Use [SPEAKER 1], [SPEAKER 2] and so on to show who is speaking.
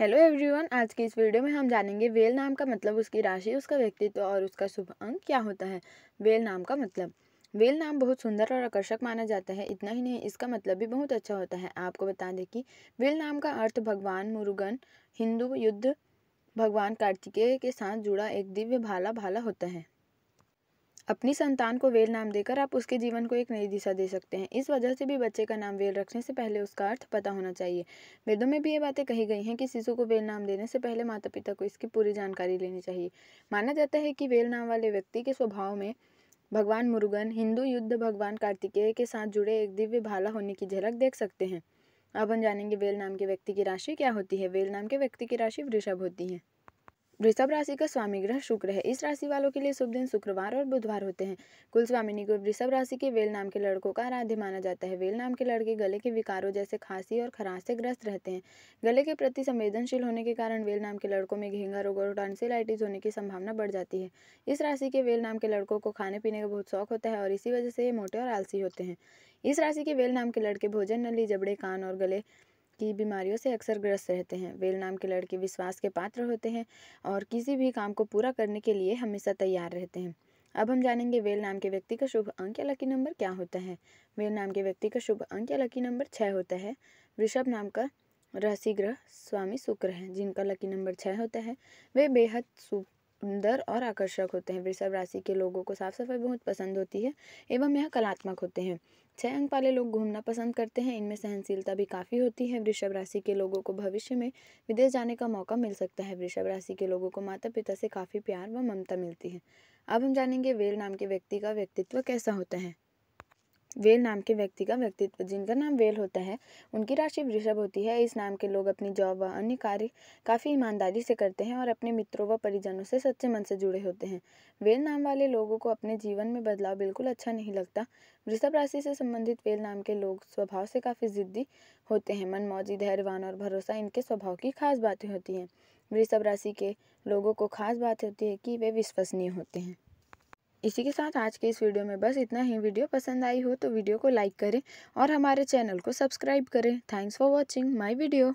[SPEAKER 1] hello everyone आज की इस वीडियो में हम जानेंगे वेल नाम का मतलब उसकी राशि उसका व्यक्तित्व और उसका शुभ अंक क्या होता है वेल नाम का मतलब वेल नाम बहुत सुंदर और आकर्षक माना जाता है इतना ही नहीं इसका मतलब भी बहुत अच्छा होता है आपको बता दें कि वेल नाम का अर्थ भगवान मुरुगन हिंदू युद्ध भगवान कार्तिकेय के साथ जुड़ा एक दिव्य भाला भाला होता है अपनी संतान को वेल नाम देकर आप उसके जीवन को एक नई दिशा दे सकते हैं इस वजह से भी बच्चे का नाम वेल रखने से पहले उसका अर्थ पता होना चाहिए वेदों में भी ये बातें कही गई हैं कि शिशु को वेल नाम देने से पहले माता पिता को इसकी पूरी जानकारी लेनी चाहिए माना जाता है कि वेल नाम वाले व्यक्ति के स्वभाव में भगवान मुरुगन हिंदू युद्ध भगवान कार्तिकेय के साथ जुड़े एक दिव्य भाला होने की झलक देख सकते हैं अब हम जानेंगे वेल नाम के व्यक्ति की राशि क्या होती है वेल नाम के व्यक्ति की राशि वृषभ होती है वृषभ राशि का स्वामी ग्रह शुक्र है इस राशि वालों के लिए शुभ दिन शुक्रवार और बुधवार होते हैं कुल स्वामिनी को वृषभ राशि के वेल नाम के लड़कों का आराध्य माना जाता है वेल नाम के लड़के गले के विकारों जैसे खांसी और खराश से ग्रस्त रहते हैं गले के प्रति संवेदनशील होने के कारण वेल नाम के लड़कों में घेंगा रोग और टॉन्सिलाइटिस होने की संभावना बढ़ जाती है इस राशि के वेल नाम के लड़कों को खाने पीने का बहुत शौक होता है और इसी वजह से ये मोटे और आलसी होते हैं इस राशि के वेल नाम के लड़के भोजन नली जबड़े कान और गले की बीमारियों से अक्सर ग्रस्त रहते हैं वेल नाम के लड़के विश्वास के पात्र होते हैं और किसी भी काम को पूरा करने के लिए हमेशा तैयार रहते हैं अब हम जानेंगे वेल नाम के व्यक्ति का शुभ अंक या लकी नंबर क्या होता है वेल नाम के व्यक्ति का शुभ अंक या लकी नंबर छः होता है वृषभ नाम का रहसी ग्रह स्वामी शुक्र हैं जिनका लकी नंबर छः होता है वे बेहद सुंदर और आकर्षक होते हैं वृषभ राशि के लोगों को साफ सफाई बहुत पसंद होती है एवं यह कलात्मक होते हैं छह अंक वाले लोग घूमना पसंद करते हैं इनमें सहनशीलता भी काफ़ी होती है वृषभ राशि के लोगों को भविष्य में विदेश जाने का मौका मिल सकता है वृषभ राशि के लोगों को माता पिता से काफ़ी प्यार व ममता मिलती है अब हम जानेंगे वेल नाम के व्यक्ति का व्यक्तित्व कैसा होता है वेल नाम के व्यक्ति का व्यक्तित्व जिनका नाम वेल होता है उनकी राशि वृषभ होती है इस नाम के लोग अपनी जॉब व अन्य कार्य काफ़ी ईमानदारी से करते हैं और अपने मित्रों व परिजनों से सच्चे मन से जुड़े होते हैं वेल नाम वाले लोगों को अपने जीवन में बदलाव बिल्कुल अच्छा नहीं लगता वृषभ राशि से संबंधित वेल नाम के लोग स्वभाव से काफ़ी ज़िद्दी होते हैं मन मौजी धैर्यवान और भरोसा इनके स्वभाव की खास बातें होती हैं वृषभ राशि के लोगों को खास बात होती है कि वे विश्वसनीय होते हैं इसी के साथ आज के इस वीडियो में बस इतना ही वीडियो पसंद आई हो तो वीडियो को लाइक करें और हमारे चैनल को सब्सक्राइब करें thanks for watching my video